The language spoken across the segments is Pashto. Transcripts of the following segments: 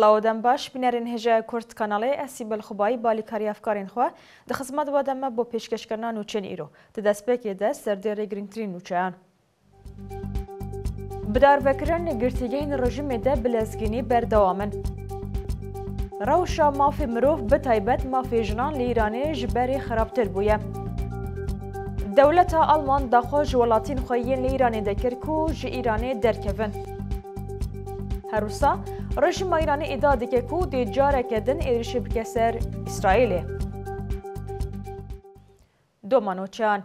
Xlaodan baş binərin hecə Kurd kanalı Əsibel Xubayi balikari afkarên xwe di xizmat wada me bo pêşkêşkirina nûçên îro. Di destpêkê de serdê rêgirîngtirîn nûçeyan. Bidarvekirin girtîgehên rejimê de bilezgînî berdewamin. Rewşa mafê mirov bi taybet mafê jinan li Îranê ji berê xerabtir bûye. Dewleta Alman daxwa ji welatîn xwe yên li Îranê de kir ku ji Îranê derkevin. Her wisa Rejima Îranê êdî dike ku dê careke din êrişî bike ser İsraîlê. Domanoçan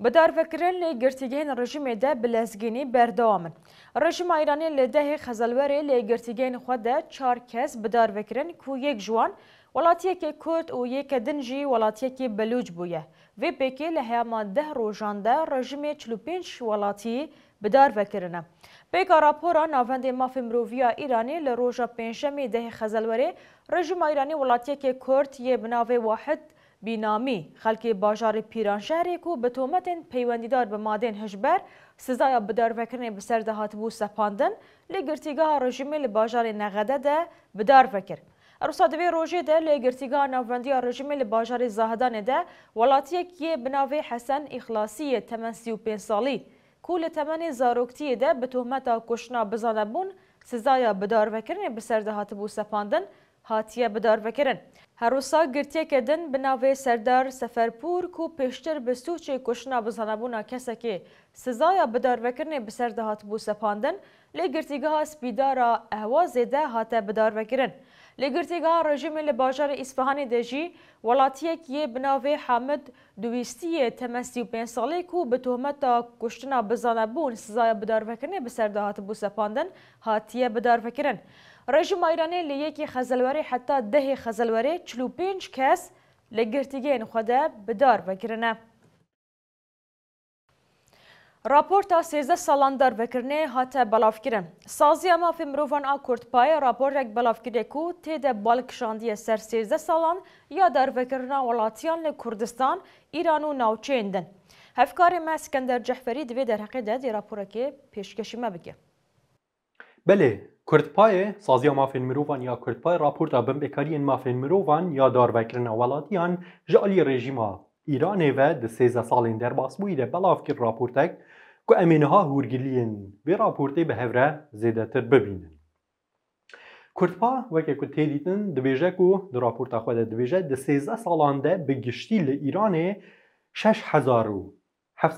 Bi darvekirin lê girtîgehên rejimê de bi lezgînî berdewam in. Rejima Îranê li dehê xezelwerê lê girtîgehên xwe de çar kes bi darvekirin ku yek jiwan welatiyekê Kurd û yekê din jî welatiyekê Belûc bûye. Vê pêkê li heyama deh rojan de rejimê 45 welatiyî بدار وکرنه پیکا راپورا ناوند ماف مروویا ایرانی لروژا پنجمی ده خزلوری رژیم ایرانی ولاتیه که کرد یه بناوه واحد بینامی خلکی باجار پیران شهری کو به تومت پیوندیدار به مادین هجبر سزای بدار وکرنه به سر دهات بو سپاندن لگرتیگاه رژیم لباجار نغده ده بدار وکر ارصادوی روژه ده لگرتیگاه نوبندی رژیم لباجار زاهدان ده ولاتیه که بناوه حسن اخلاصی تمن سی و پین سالی کو لە تەمەنی زارۆکتیدا بە تۆمەتا کوشنا بزانەبوون سزایە بەدارڤەکردنی بەسەردا هاتبوو سەپاندن هاتیە بەدارڤەکردن. هەروسا گرتیەکە دن بناوێ سەردار سەفەرپور و پێشتر بستوچی کوشنا بزانەبوونا کەسەکێ سزایە بەدارڤەکردنی بەسەردا هاتبوو سەپاندن لێ گرتیگەها سپیدارە ئەهوازێدا هاتە بەدارڤەکردن. لګرتګا رژیم له بازار اصفهان د جی ولاتیک یې بناوی حامد دویستی تمسی 5 ساله کو به تهمت کشتنا بزانبون سزای بدارفکنه به سر دهات بو سپاندن هاتیه بدارفکرن رژیم ایرانی لی یکی خزلوری حتی ده خزلوری 45 کس لګرتګین خو ده بدار وکرنه راپۆرتا سێزدە ساڵان دەربەکردنێ هاتە بەڵاوکردن. سازیە مافی مرۆڤان ئا کورتپایە راپۆرێک بەڵاوکردێک و تێدە باڵکشاندیە سەر سێزدە ساڵان یا دەربەکردنا وڵاتیان لە کوردستان ئیران و ناوچێندن. هەفکاری مەسکەندەر جەحفەری دەوێ دەرحەقیدا دی راپۆرەکێ پێشکەشیمە بکە. بەێ کوردپایە سازیە مافین مرۆڤان یا کوردپای راپۆرتا بم بێکارین مافین مرۆڤان یا داربەکردنا وڵاتیان ژ علی ڕێژیما. ئیرانێ د سێزە ساڵین دەرباس بووی لە بەڵاوکرد راپۆرتێک ها ها به راپورتی به بە زیده تر ببینن کوردپا وەکێک و در راپورت و دراپۆرتاخوادا و دە و ایران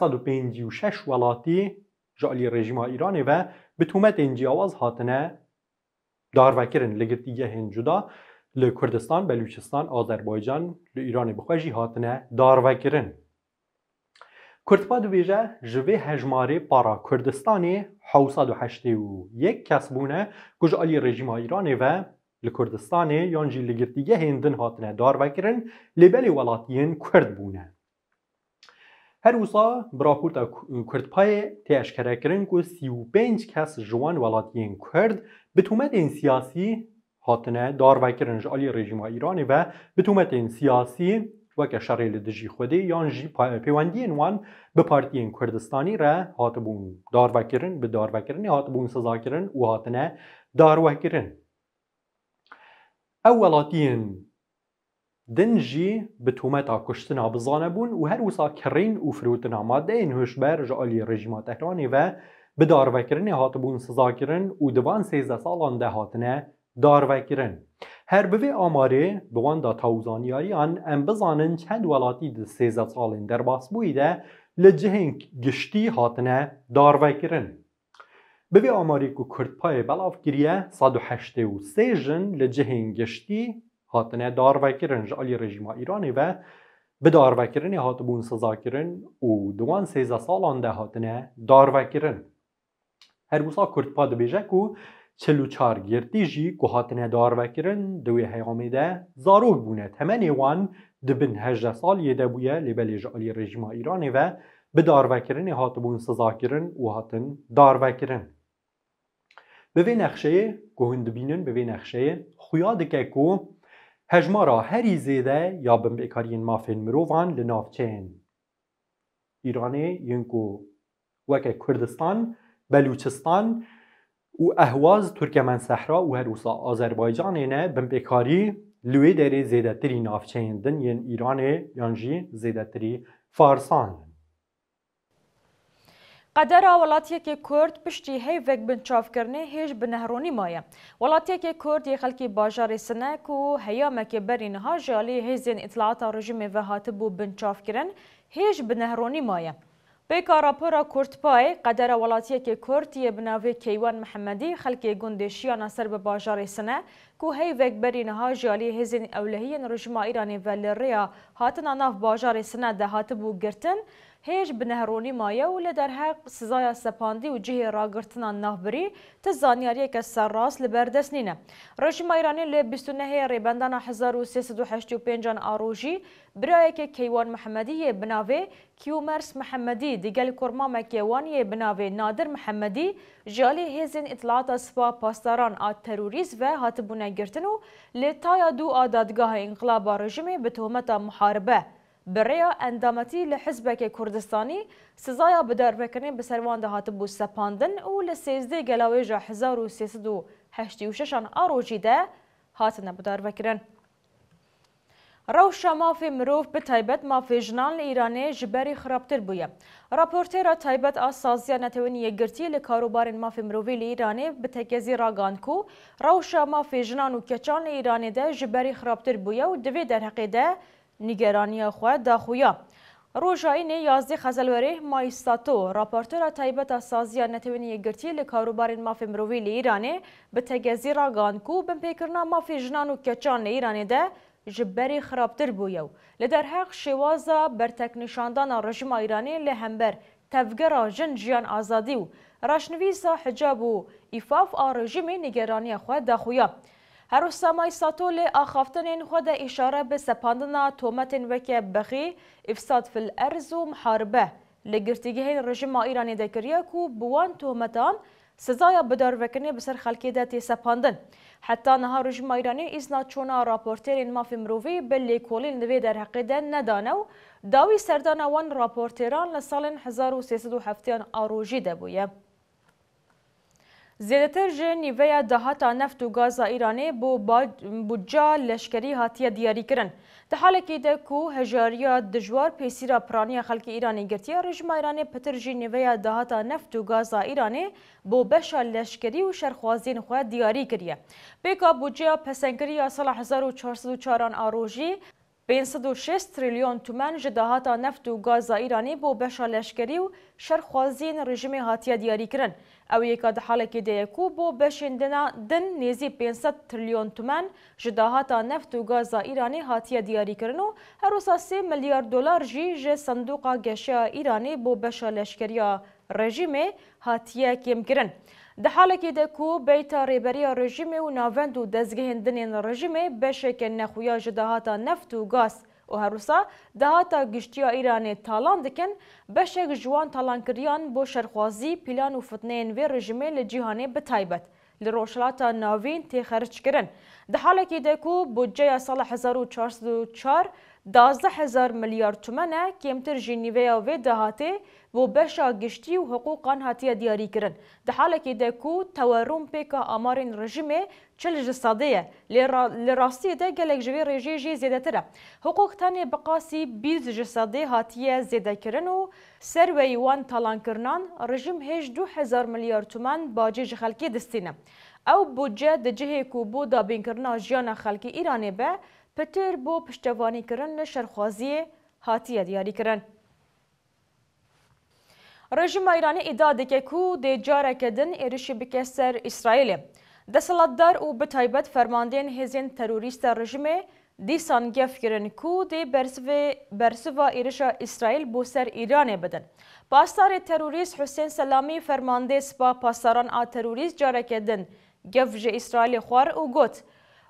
بەگشتی لە ولاتی جالی وڵاتی ژالی و به آواز بتومەتێن جیاواز هاتنە داڕڤکردن لەگرتیگە لکردستان بلوچستان لکردستان، بلوچستان، ئازەربایجان ایران ئیرانی هاتنه هاتنە داڕڤکردن کردپاد ویژه جوی هجماری پارا کردستانی حوصاد و یک کس بونه کج علی رژیم ایرانی و لکردستان یانجی لگردیگه هندن هاتنه دار وکرن لبلی ولاتین کرد بونه. هر وسا براکورت کردپای تیشکره کردن که سی کس جوان ولاتین کرد به این سیاسی هاتنه دار جالی رژیم ایرانی و به این سیاسی وەکە شەڕێ لە دژی خودێ جی پەیوەندیان وان بە پارتیین کوردستانی را هاتبوون داواکردن بە داواکردنی هاتبوون سەزاکردن و هاتنە داواکردن ئەو وڵاتیان دنجی به تومەتا کوشتنا بزانە بون و هەر وسا کڕین و فروتنا مادەین هوشبەر و ڕژیما تەکرانی بە بە داواکردنی هاتبوون سزاکردن و دوان سێزە ساڵان دەهاتنە هەر بوێ ئامارێ بەواندا تاوزانیاریان ئەم بزانن چەند وڵاتی دە سێزە ساڵێن دەرباس بووی دە لە جهێنگ گشتی هاتنە داڕڤایکردن. ببێ ئاماری و کورتپایە بەڵاوگیریە 1970 و سێژن لە جهێنگ گشتی هاتنە داڕڤایکردن ji علی ڕژیما ئیرانێ بە bi darvekirê hatibûn sizakirin û diwan sêze salan de hatine darvekirinn. Herbusa Kurdpa dibêje ku چل و چارگیرتی جی گوهاتنه داروەکردن دوێ هەیامێدە زارۆک بوونە تەمەێوان دبن هەجدە ساڵیە دەبووە لێبەلێژ علی ڕژیما ئیرانێوە bi darvekirinê hatibûn sizakirin û hatin darvekirin. Bi vê nexşeyê ku hûn dibînin bi vê nexşeyê xuya dike ku hejmara herî zêde ya bin bêkariyên mafên mirovan li navçeyên. Îranê yên ku weke Kurdistan, Belûçistan û ehwaz Türkemen Sehra û herwisa Azerbaycanê ne binpêkarî li wê derê zêdetirî navçeyên din yên Îranê yan jî zêdetirî Farsan in. قەدەرا وڵاتیەکی کورد پشتی هەیڤێک بنچافکردنی هێش بنەهڕۆنی مایە. وڵاتیەکی کورد یە خەلکی باژاری سنەک و هەیامەکی بەری نەها ژالی هێزیێن ئیتلاعاتە ڕژیمێ ڤەهاتبوو بنچافکردن هێش بنەهڕۆنی مایە. پیکا راپورا کورتپای قدر ولاتیک کورت یه بناوی کیوان محمدی خلک گندشیان سر به باجار سنه کو هی وک برینها جالی هزین اولهین رژما ایرانی و لریا هاتن ناف باجار سنه ده هاتبو گرتن هیج bi neheronî maye û li derheq sizaya sepandî û cihê ragirtina navbirî ti zanyariyeke serras li ber dest nîne. Rejîma Îranê lê 29 rêbendana 1385 arojî birayeke Keywan Mihemedî yê bi navê Kiyomers Mihemedî di gel kormameke wan yê bi navê Nadir Mihemedî ji alî hêzên îtilata sipa pasdaran a terorîst ve hatibûne girtin û lê taya du a dadgahê înqilaba rejimê bi tohmeta muharibe بریا اندامتی لحزبک کردستانی سزایا بدربکنی به سروان دهات بو سپاندن او لسیزده گلاوی جا هزار و سیسد و هشتی و ششان آروجی ده هاتنه بدربکنن. روشا مافی مروف به تایبت مافی جنان ایرانی جبری خرابتر بویه. راپورتیرا تایبت از سازیا نتوانی گرتی لکاروبار مافی مروفی ایرانی به تکیزی راگان کو روشا مافی جنان و کچان ایرانی ده جبری خرابتر بویه و دوی در حقیده نیگەرانیە xwe daxuya. Rojayê yazdê xezelwerê Mayîstato, raportora taybeta saziya netewîniyê girtiyê li karobarên mafê mirovî li Îranê bi tegezî ragan ku binpêkirina mafê jinan û keçan li Îranê de ji berê xirabtir bûye ew. Li derheq şêwaza berteknişandana rejima Îranê li hember tevgera jin jiyan azadî û raşnivîsa hicab û îfaf a rejimê nîgeraniya xwe daxuya. هر سامای ساتول آخافتن خود اشاره به سپاندنا تومت وک بخی افساد فی الارز و محاربه لگرتیگه رژیم ایرانی دکریه کو بوان تومتان سزای بدار وکنی بسر خلکی ده تی سپاندن حتی نها رژیم ایرانی ایزنا چونا راپورترین مافی مرووی بلی کولین دوی در حقیده ندانه و داوی سردان وان راپورتران لسال 1307 آروجی ده بویه زیاتر جه نیویا دهاتا نفت و گاز ایرانی بو بودجا لشکری هاتیه دیاری کرن. ده حاله که ده کو هجاریا دجوار پیسیرا پرانی خلک ایرانی گرتیا رژیم ایرانی پتر جه نیویا دهاتا نفت و گاز ایرانی بو بشا لشکری و شرخوازین خود دیاری کریه. بیکا بودجا پسنگری سال 1404 آروژی 506 تریلیون تومن جداهاتا نفت و گاز ایرانی بو بشا لشکری و شرخوازین رژیم هاتیه دیاری کرن او یکا ده حالکی دیکو بو بشندنا دن نیزی 500 تریلیون تومن جداهاتا نفت و گاز ایرانی هاتیه دیاری کرن و هروسا 3 میلیارد دلار جی جه صندوق گشه ایرانی بو بشا لشکری رژیم هاتیه کم کرن Di halekê de ku beyta rêberiya rejimê û navend û dezgehindinên rejimê beşeke nexuya ji dahata neft û gaz û herûsa dahata giştiya Îranê talan dikin, beşek ji wan talankiriyan bo şerxwazî, pîlan û fitneyên vê rejimê li cîhanê bitaybet. li roşelata navîn tê xerç kirin. Di halekê de ku budceya sala 1404 12000 میلیارد تومنه کمتر جی نیویا وی دهاته و بشا گشتی و حقوقان هاتیه دیاری کرن ده حاله که ده کو تورم پیکا آمارین رژیمه چلج صدیه لراستی ده گلک جوی رژی جی زیده تره حقوق تانی بقاسی بیز جسادی هاتیه زیده کرن و سر و ایوان تالان کرنان رژیم هیچ دو هزار میلیارد تومن باجی جخلکی دستینه او بودجه ده جهه کو بودا بینکرنا جیان خلکی ایرانه به پتر بۆ پشتەوانیکردن لە شەرخوازیێ هاتیە دیاریکردن. رژیما ئیرانی ئیدا دەکەک و دێجارەکەدن ێریشی بکە سەر ئیسرائیلێ. دەسەڵاتدار و بتایبەت فەرماندێن هێزین تەروریستە ڕژمێ دیسان گەفکردن کو دێ بەرسڤ ئێریشە ئیسرائیل بۆ سەر ئیرانێ بدەن. پاسدارێ تەروریست حوسێن سەلامی فەرماندێ سپا پاسداران ئا تەروریست جارەکەدن گەفژە ئیسرائیلی خوار و گوت.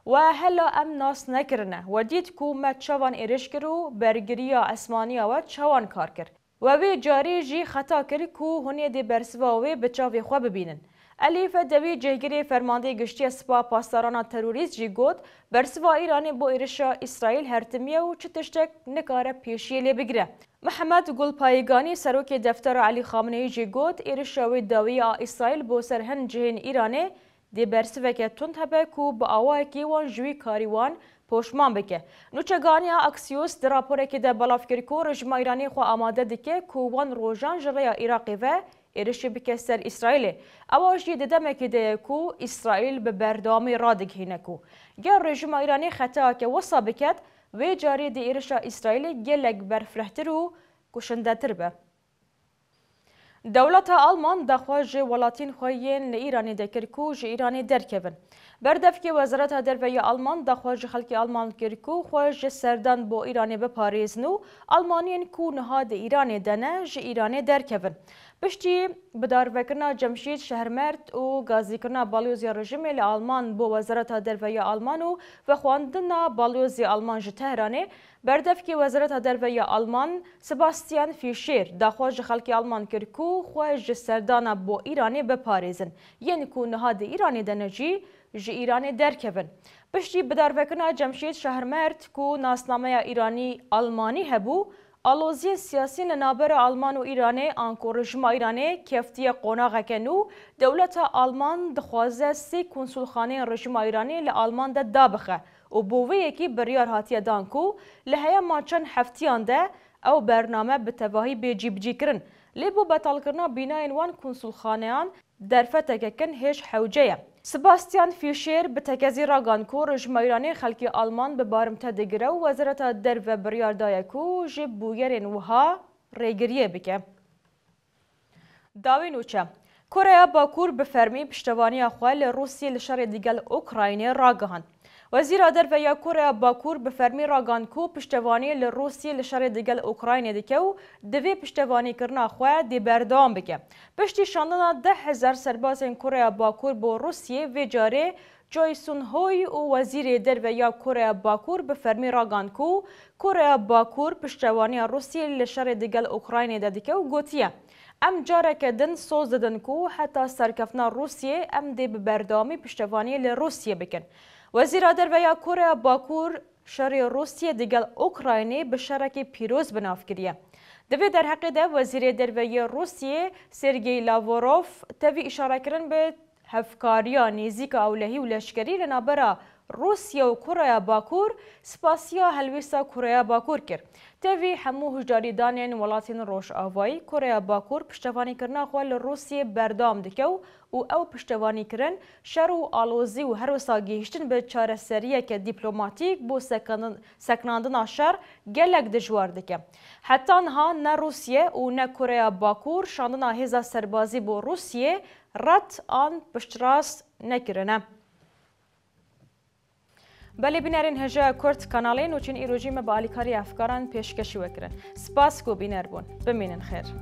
وهلا ام ناس نکرنه و دید کو ما چوان ایرش کرو برگریا اسمانیا و چوان کار کر و وی جاری جی خطا کر کو هنی دی برسواوی بچاوی خوا ببینن الیف دوی جهگیری فرمانده گشتی سپاه پاسداران تروریست جی گوت برسوا ایرانی بو ایرشا اسرائیل هرتمیه و چه تشتک نکاره پیشیه لی بگیره محمد گل پایگانی سروک دفتر علی خامنه‌ای جی گوت ایرشا و داوی اسرائیل بو سرهن جهن ایرانی دی bersiveke tund hebe ku bi awayekê wan ji wî karî wan پۆشمان bike. Nûçegania Aksiyos di raporekê de balafkirkor rejima Îranê xwe amade dike ku wan rojan ji rêya Iraqê ve êrişî bike ser İsraîlê. Ewa jî di demekê de ye ku İsraîl bi berdamê radigihîne ku. Ger rejima Îranê xeteyake wisa biket, vê carê di êrişa İsraîlê gelek berfirehtir û kuşindetir be. دولت آلمان دخوا جه ولاتین خویین ایرانی دکرکو جه ایرانی درکبن. بردفکی وزارت دروی آلمان دخوا جه خلک آلمان کرکو خوی جه سردان با ایرانی بپاریزنو آلمانین کو نها ده ایرانی دنه جه ایرانی درکبن. پشتی بداروکرنا جمشید شهرمرد و گازیکرنا بالیوزیا رژیم لی آلمان بو وزارت دروی آلمان و وخواندنا بالیوزی آلمان جی تهرانه بردفکی وزارت دروی آلمان سباستیان فیشیر داخواج خلکی آلمان کرکو خواج سردانا بو ایرانی بپارزن یعنی کو نهاد ایرانی دنجی ji Îranê derkevin. Piştî bidarvekirina Cemşîr Şehirmerd ku nasnameya Îranî Almanî hebû, آلوزی سیاسی نابر آلمان و ایرانه آنکو رژیم ایرانه کفتی قناغ کنو دولت آلمان دخوازه سی کنسولخانه رژیم ایرانه لآلمان ده دابخه و بووی یکی بریار هاتیه دانکو لحیه ماچن هفتیان ده او برنامه به تواهی بیجی بجی کرن لیبو بطال کرنا بیناین وان کنسولخانه در فتکه کن هیش حوجه سباستیان فیشیر به تکزی راگان کو رجمیرانی خلکی آلمان به بارمتا دگره و وزارت در و بریاردای کو جب بویرین وها ریگریه بکه. داوین اوچه کره باکور به فرمی پشتوانی خواه روسیه لشار دیگل اوکراینی راگهاند. وزیر دەرڤە یا کوڕیا باکوور بە فەرمی ڕاگانکو پشتیوانی لە ڕوسی لە شەڕێ دەگەل ئۆکراینێ دەکە و دەوێ پشتیوانیکردنا خۆیان دێبەردەوام بکە. پشتی شاندنا دههزار سەربازن کوڕیا باکوور بۆ رووسیە وێجارێ، جۆیسون هۆی و وەزیری دەرڤە یا کوڕیا باکوور بە فەرمی ڕاگانکو و کوڕیا باکوور پشتیوانیا رووسی لە شەڕێ دەگەل ئۆکراینێدا دەکە و گوتیە. ئەم جارەکە دن سۆز دەدن و هەتا سەرکەفنا رووسیە ئەم دێ بە بەرداوامی پشتیوانی لە رووسیە بکەن. وزیر درویا کره باکور شر روسیه دیگل اوکراینی به شرک پیروز بناف کریه. دوی در حق ده وزیر درویه روسیه سرگی لاوروف توی اشاره کرن به هفکاریا نیزیک اولهی و لشکری لنابرا روسیا و کره باکور سپاسیا هلویسا کره باکور کرد تەوی هەموو هوژداریدانێن وڵاتین ڕۆژ ئاوایی کوریا باکوور پشتەوانیکردناخوا لە رووسیە بەردام دکە و و ئەو پشتەوانیکردن شەر و ئالۆزی و هەروسا گەیشتن بە چارەسەریەکە دیپلۆماتیک بۆ سەکناندنا شەر گەلێک دژوار دکە. هەتانها نە رووسیە و نە کوریا باکوور شاندنا هێزا سەربازی بۆ رووسیە ڕەت ئان پشتڕاست نەکردە. Բալեբիներին հժը կորդ կանալին ու չին իրուժիմը բալիքարի ավկարան պեշկեշու եկրեն։ Սպաս կուբիներ բուն, բմինն խեր։